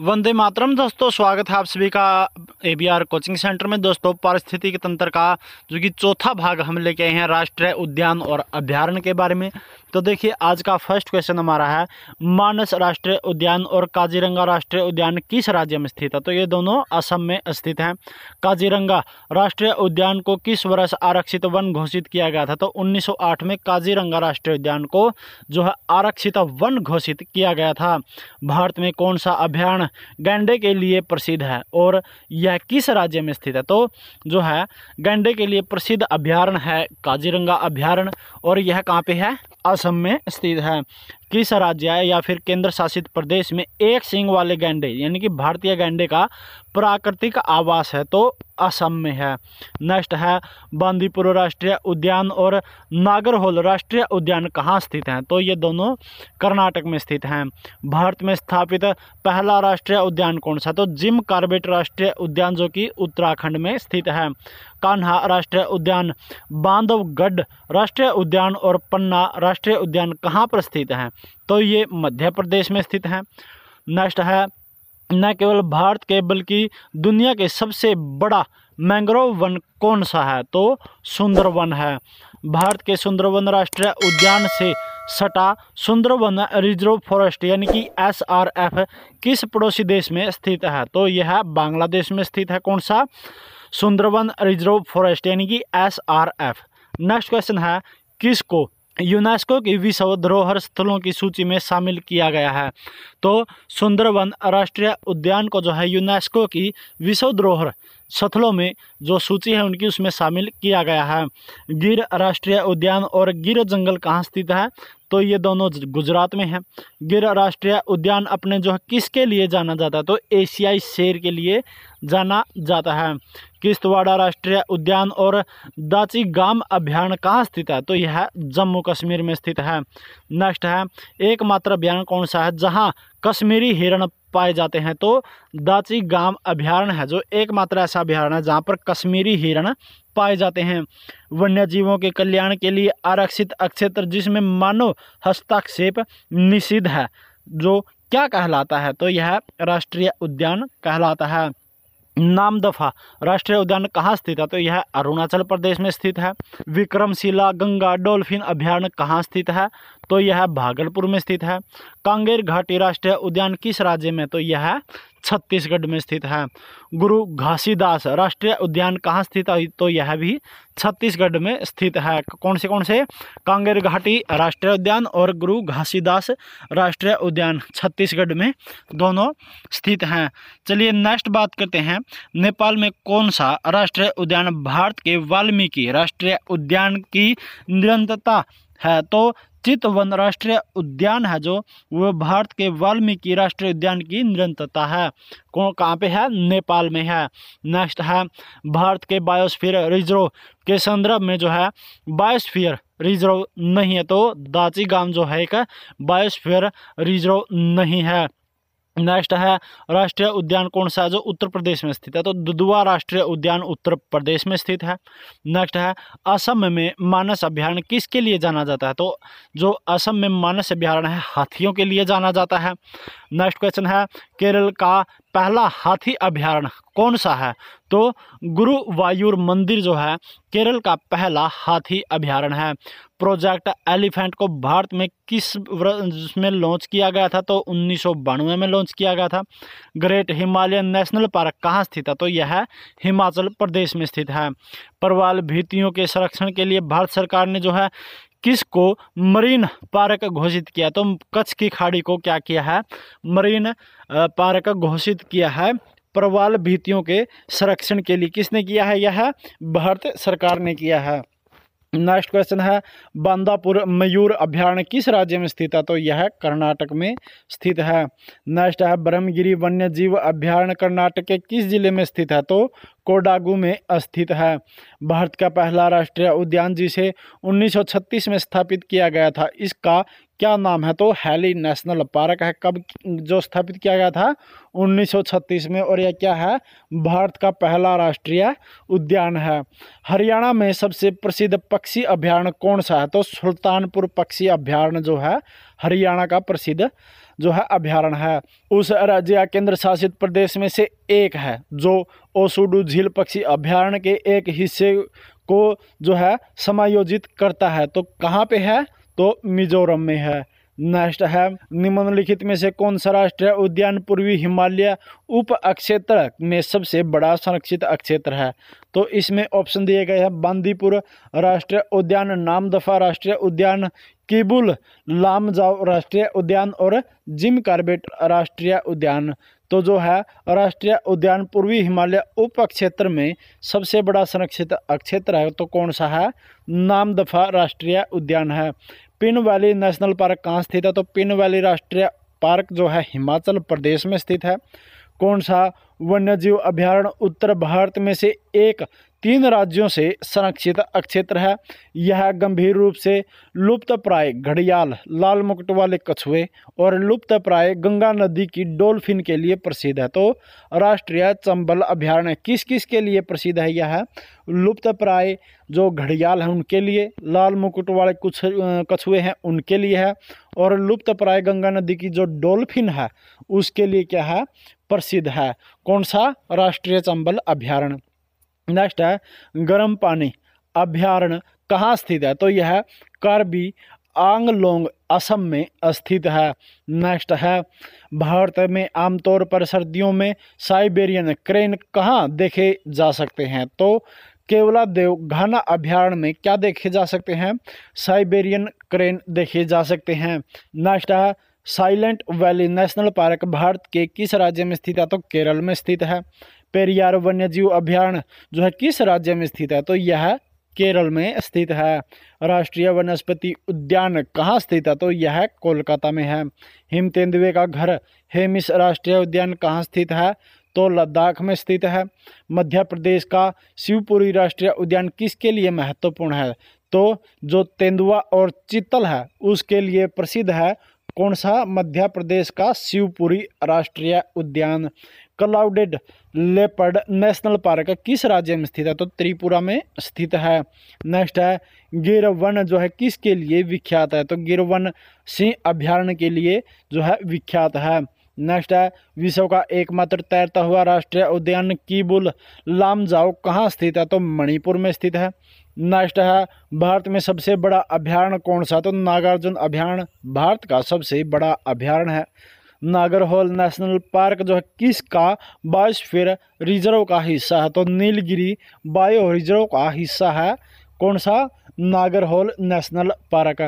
वंदे मातरम दोस्तों स्वागत है आप सभी का एबीआर कोचिंग सेंटर में दोस्तों पारिस्थितिक तंत्र का जो कि चौथा भाग हम लेके आए हैं राष्ट्रीय उद्यान और अभ्यारण्य के बारे में तो देखिए आज का फर्स्ट क्वेश्चन हमारा है मानस राष्ट्रीय उद्यान और काजीरंगा राष्ट्रीय उद्यान किस राज्य में स्थित है तो ये दोनों असम में स्थित हैं काजीरंगा राष्ट्रीय उद्यान को किस वर्ष आरक्षित वन घोषित किया गया था तो 1908 में काजीरंगा राष्ट्रीय उद्यान को जो है आरक्षित वन घोषित किया गया था भारत में कौन सा अभ्यारण ना गैंडे के लिए प्रसिद्ध है और यह किस राज्य में स्थित है तो जो है गैंडे के लिए प्रसिद्ध अभ्यारण्य है काजीरंगा अभ्यारण्य और यह कहाँ पे है असम में स्थित है किस राज्य है या फिर केंद्र शासित प्रदेश में एक सिंग वाले गैंडे यानी कि भारतीय गैंडे का प्राकृतिक आवास है तो असम में है नेक्स्ट है बांदीपुर राष्ट्रीय उद्यान और नागरहोल राष्ट्रीय उद्यान कहाँ स्थित हैं तो ये दोनों कर्नाटक में स्थित हैं भारत में स्थापित पहला राष्ट्रीय उद्यान कौन सा तो जिम कार्बेट राष्ट्रीय उद्यान जो कि उत्तराखंड में स्थित है कान्हा राष्ट्रीय उद्यान बांधवगढ़ राष्ट्रीय उद्यान और पन्ना राष्ट्रीय उद्यान कहाँ पर स्थित हैं तो ये मध्य प्रदेश में स्थित हैं नेक्स्ट है न केवल भारत के बल्कि दुनिया के सबसे बड़ा मैंग्रोव वन कौन सा है तो सुंदरवन है भारत के सुंदरवन राष्ट्रीय उद्यान से सटा सुंदरवन रिजर्व फॉरेस्ट यानी कि एसआरएफ किस पड़ोसी देश में स्थित है तो यह बांग्लादेश में स्थित है कौन सा सुंदरवन रिजर्व फॉरेस्ट यानी कि एसआरएफ नेक्स्ट क्वेश्चन है किसको यूनेस्को की विश्व धरोहर स्थलों की सूची में शामिल किया गया है तो सुंदरवन राष्ट्रीय उद्यान को जो है यूनेस्को की विश्व धरोहर स्थलों में जो सूची है उनकी उसमें शामिल किया गया है गिर राष्ट्रीय उद्यान और गिर जंगल कहाँ स्थित है तो ये दोनों गुजरात में है गिर राष्ट्रीय उद्यान अपने जो है किसके लिए जाना जाता है तो एशियाई शेर के लिए जाना जाता है किश्तवाड़ा राष्ट्रीय उद्यान और दाची गाम अभ्यारण कहाँ स्थित है तो यह जम्मू कश्मीर में स्थित है नेक्स्ट है एकमात्र अभ्यारण कौन सा है जहाँ कश्मीरी हिरण पाए जाते हैं तो दाची गाम अभ्यारण है जो एकमात्र ऐसा अभ्यारण है जहाँ पर कश्मीरी हिरण पाए जाते हैं वन्य जीवों के कल्याण के लिए आरक्षित क्षेत्र जिसमें मानव हस्तक्षेप निषिद्ध है जो क्या कहलाता है तो यह राष्ट्रीय उद्यान कहलाता है नाम दफा राष्ट्रीय उद्यान कहाँ स्थित है तो यह अरुणाचल प्रदेश में स्थित है विक्रमशिला गंगा डॉल्फिन अभ्यारण्य कहाँ स्थित है तो यह भागलपुर में स्थित है कांगेर घाटी राष्ट्रीय उद्यान किस राज्य में तो यह छत्तीसगढ़ में स्थित है गुरु घासीदास राष्ट्रीय उद्यान कहाँ स्थित है तो यह भी छत्तीसगढ़ में स्थित है कौन से कौन से कांगेर घाटी राष्ट्रीय उद्यान और गुरु घासीदास राष्ट्रीय उद्यान छत्तीसगढ़ में दोनों स्थित हैं चलिए नेक्स्ट बात करते हैं नेपाल में कौन सा राष्ट्रीय उद्यान भारत के वाल्मीकि राष्ट्रीय उद्यान की निरंतरता है तो चितवन राष्ट्रीय उद्यान है जो वो भारत के वाल्मीकि राष्ट्रीय उद्यान की निरंतरता है कौन कहाँ पे है नेपाल में है नेक्स्ट है भारत के बायोस्फीयर रिजर्व के संदर्भ में जो है बायोस्फीयर रिजर्व नहीं है तो दाची गांव जो है एक बायोस्फीयर रिजर्व नहीं है नेक्स्ट है राष्ट्रीय उद्यान कौन सा है जो उत्तर प्रदेश में स्थित है तो दुदुआ राष्ट्रीय उद्यान उत्तर प्रदेश में स्थित है नेक्स्ट है असम में मानस अभ्यारण किसके लिए जाना जाता है तो जो असम में मानस अभ्यारण है हाथियों के लिए जाना जाता है नेक्स्ट क्वेश्चन है केरल का पहला हाथी अभ्यारण्य कौन सा है तो गुरु गुरुवायूर मंदिर जो है केरल का पहला हाथी अभ्यारण्य है प्रोजेक्ट एलिफेंट को भारत में किस वर्ष में लॉन्च किया गया था तो उन्नीस में लॉन्च किया गया था ग्रेट हिमालयन नेशनल पार्क कहाँ स्थित है तो यह हिमाचल प्रदेश में स्थित है परवाल भीतियों के संरक्षण के लिए भारत सरकार ने जो है किसको मरीन पार्क घोषित किया तो कच्छ की खाड़ी को क्या किया है मरीन पार्क घोषित किया है प्रवाल भीतियों के संरक्षण के लिए किसने किया है यह भारत सरकार ने किया है नेक्स्ट क्वेश्चन है बांदापुर मयूर अभ्यारण्य किस राज्य में स्थित है तो यह कर्नाटक में स्थित है नेक्स्ट है ब्रह्मगिरी वन्य जीव अभ्यारण्य कर्नाटक के किस जिले में स्थित है तो कोडागू में स्थित है भारत का पहला राष्ट्रीय उद्यान जिसे 1936 में स्थापित किया गया था इसका क्या नाम है तो हैली नेशनल पार्क है कब जो स्थापित किया गया था 1936 में और यह क्या है भारत का पहला राष्ट्रीय उद्यान है हरियाणा में सबसे प्रसिद्ध पक्षी अभ्यारण्य कौन सा है तो सुल्तानपुर पक्षी अभ्यारण्य जो है हरियाणा का प्रसिद्ध जो है अभ्यारण्य है उस राज्य या केंद्र शासित प्रदेश में से एक है जो ओसुडू झील पक्षी अभ्यारण्य के एक हिस्से को जो है समायोजित करता है तो कहाँ पे है तो मिजोरम में है नेक्स्ट है निम्नलिखित में से कौन सा राष्ट्रीय उद्यान पूर्वी हिमालय उप अक्षेत्र में सबसे बड़ा संरक्षित अक्षेत्र है तो इसमें ऑप्शन दिए गए हैं बांदीपुर राष्ट्रीय उद्यान नामदफा राष्ट्रीय उद्यान किबुल लामजाव राष्ट्रीय उद्यान और जिम कार्बेट राष्ट्रीय उद्यान तो जो है राष्ट्रीय उद्यान पूर्वी हिमालय उप क्षेत्र में सबसे बड़ा संरक्षित क्षेत्र है तो कौन सा है नाम दफा राष्ट्रीय उद्यान है पिन वैली नेशनल पार्क कहाँ स्थित है तो पिन वैली राष्ट्रीय पार्क जो है हिमाचल प्रदेश में स्थित है कौन सा वन्यजीव अभ्यारण्य उत्तर भारत में से एक तीन राज्यों से संरक्षित क्षेत्र है यह गंभीर रूप से लुप्त प्राय घड़ियाल लाल मुकुट वाले कछुए और लुप्त प्राय गंगा नदी की डोल्फिन के लिए प्रसिद्ध है तो राष्ट्रीय चंबल अभ्यारण्य किस किस के लिए प्रसिद्ध है यह लुप्त प्राय जो घड़ियाल है उनके लिए लाल मुकुट वाले कुछ कछुए हैं उनके लिए है और लुप्त प्राय गंगा नदी की जो डोल्फिन है उसके लिए क्या है प्रसिद्ध है कौन सा राष्ट्रीय चंबल अभ्यारण्य नेक्स्ट है गर्म पानी अभ्यारण्य कहाँ स्थित है तो यह कार्बी आंगलोंग असम में स्थित है नेक्स्ट है भारत में आमतौर पर सर्दियों में साइबेरियन क्रेन कहाँ देखे जा सकते हैं तो केवला देव घाना अभ्यारण्य में क्या देखे जा सकते हैं साइबेरियन क्रेन देखे जा सकते हैं नेक्स्ट है Silent Valley National Park Bharat के किस राज्य में स्थित है तो केरल में स्थित है पेरियार वन्य जीव अभ्यारण जो है किस राज्य में स्थित है तो यह केरल में स्थित है राष्ट्रीय वनस्पति उद्यान कहाँ स्थित है तो यह कोलकाता में है हिम तेंदुए का घर हेमिस राष्ट्रीय उद्यान कहाँ स्थित है तो लद्दाख में स्थित है मध्य प्रदेश का शिवपुरी राष्ट्रीय उद्यान किसके लिए महत्वपूर्ण है तो जो तेंदुआ और चित्तल है उसके लिए प्रसिद्ध है कौन सा मध्य प्रदेश का शिवपुरी राष्ट्रीय उद्यान क्लाउडेड लेपर्ड नेशनल पार्क किस राज्य में स्थित है तो त्रिपुरा में स्थित है नेक्स्ट है गिर वन जो है किसके लिए विख्यात है तो गिर वन सिंह अभ्यारण्य के लिए जो है विख्यात है नेक्स्ट है विश्व का एकमात्र तैरता हुआ राष्ट्रीय उद्यान कीबुल लामजाओ कहाँ स्थित है तो मणिपुर में स्थित है नेक्स्ट है भारत में सबसे बड़ा अभ्यारण कौन सा तो नागार्जुन अभ्यारण भारत का सबसे बड़ा अभ्यारण्य है नागरहोल नेशनल पार्क जो है किसका बायोस्फीयर रिजर्व का हिस्सा है तो नीलगिरी बायो रिजर्व का हिस्सा है कौन सा नागरहोल नेशनल पार्क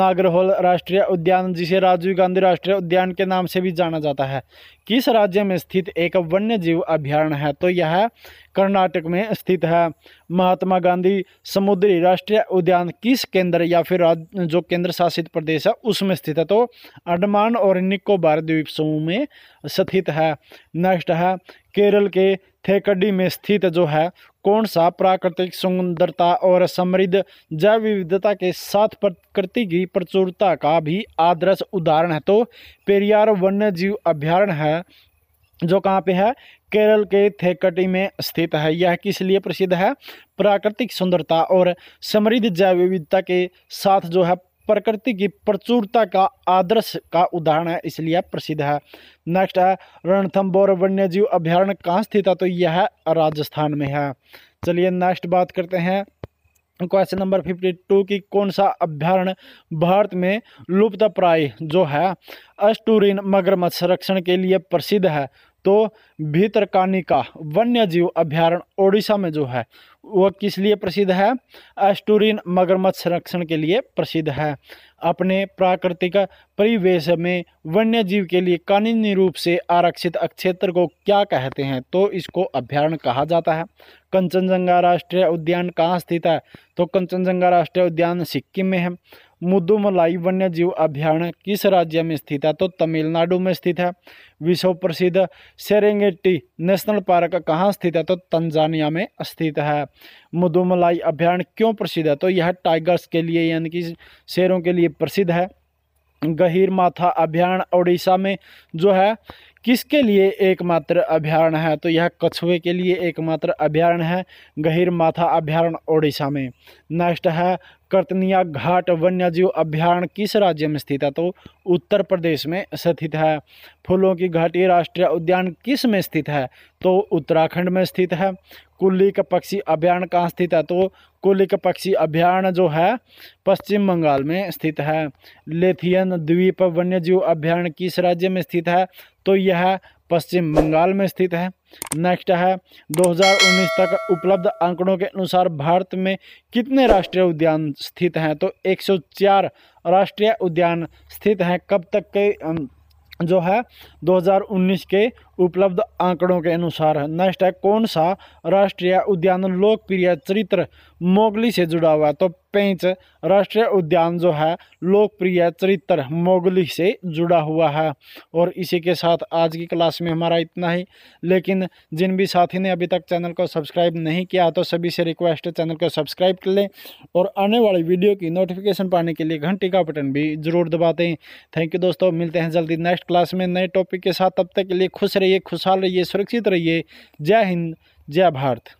नागरहोल राष्ट्रीय उद्यान जिसे राजीव गांधी राष्ट्रीय उद्यान के नाम से भी जाना जाता है किस राज्य में स्थित एक वन्य जीव अभ्यारण्य है तो यह कर्नाटक में स्थित है महात्मा गांधी समुद्री राष्ट्रीय उद्यान किस केंद्र या फिर जो केंद्र शासित प्रदेश है उसमें स्थित है तो अंडमान और निकोबार द्वीप समूह में स्थित है नेक्स्ट है केरल के थेकडी में स्थित जो है कौन सा प्राकृतिक सुंदरता और समृद्ध जैव विविधता के साथ प्रकृति की प्रचुरता का भी आदर्श उदाहरण है तो पेरियार वन्य जीव अभ्यारण्य है जो कहाँ पे है केरल के थेकटी में स्थित है यह किस लिए प्रसिद्ध है प्राकृतिक सुंदरता और समृद्ध जैव विविधता के साथ जो है प्रकृति की प्रचुरता का आदर्श का उदाहरण है इसलिए प्रसिद्ध है नेक्स्ट है रणथम्बोर वन्य जीव अभ्यारण्य कहाँ स्थित है तो यह राजस्थान में है चलिए नेक्स्ट बात करते हैं क्वेश्चन नंबर फिफ्टी टू की कौन सा अभ्यारण्य भारत में लुप्त प्राय जो है अस्टूरिन मगरमच्छ संरक्षण के लिए प्रसिद्ध है तो भीतरकानी का वन्य जीव अभ्यारण ओडिशा में जो है वह किस लिए प्रसिद्ध है एस्टोरिन मगरमच्छ संरक्षण के लिए प्रसिद्ध है अपने प्राकृतिक परिवेश में वन्य जीव के लिए कानूनी रूप से आरक्षित क्षेत्र को क्या कहते हैं तो इसको अभ्यारण्य कहा जाता है कंचनजंगा राष्ट्रीय उद्यान कहाँ स्थित है तो कंचनजंगा राष्ट्रीय उद्यान सिक्किम में है मुद्दुमलाई वन्य जीव अभ्यारण्य किस राज्य में स्थित है तो तमिलनाडु में स्थित है विश्व प्रसिद्ध सेरेंगेटी नेशनल पार्क कहाँ स्थित है तो तंजानिया में स्थित है मधुमलाई अभ्यारण क्यों प्रसिद्ध है तो यह टाइगर्स के लिए यानी कि शेरों के लिए प्रसिद्ध है गहिर माथा अभ्यारण्य उड़ीसा में जो है किसके लिए एकमात्र अभ्यारण्य है तो यह कछुए के लिए एकमात्र अभ्यारण है गहिर माथा अभ्यारण ओडिशा में नेक्स्ट है कर्तनिया घाट वन्यजीव अभ्यारण्य किस राज्य में स्थित है तो उत्तर प्रदेश में स्थित है फूलों की घाटी राष्ट्रीय उद्यान किस में स्थित है तो उत्तराखंड में स्थित है कुल्ली का पक्षी अभ्यारण्य कहाँ स्थित है तो कुल्ली का पक्षी अभ्यारण्य जो है पश्चिम बंगाल में स्थित है लेथियन द्वीप वन्यजीव अभ्यारण्य किस राज्य में स्थित है तो यह पश्चिम बंगाल में स्थित है नेक्स्ट है 2019 तक उपलब्ध आंकड़ों के अनुसार भारत में कितने राष्ट्रीय उद्यान स्थित हैं तो 104 राष्ट्रीय उद्यान स्थित हैं कब तक के जो है 2019 के उपलब्ध आंकड़ों के अनुसार है नेक्स्ट है कौन सा राष्ट्रीय उद्यान लोकप्रिय चरित्र मोगली से जुड़ा हुआ है तो पेंच राष्ट्रीय उद्यान जो है लोकप्रिय चरित्र मोगली से जुड़ा हुआ है और इसी के साथ आज की क्लास में हमारा इतना ही लेकिन जिन भी साथी ने अभी तक चैनल को सब्सक्राइब नहीं किया तो सभी से रिक्वेस्ट है चैनल को सब्सक्राइब कर लें और आने वाली वीडियो की नोटिफिकेशन पाने के लिए घंटी का बटन भी जरूर दबाते हैं थैंक यू दोस्तों मिलते हैं जल्दी नेक्स्ट क्लास में नए टॉपिक के साथ तब तक के लिए खुश रहिए खुशहाल रहिए सुरक्षित रहिए जय हिंद जय भारत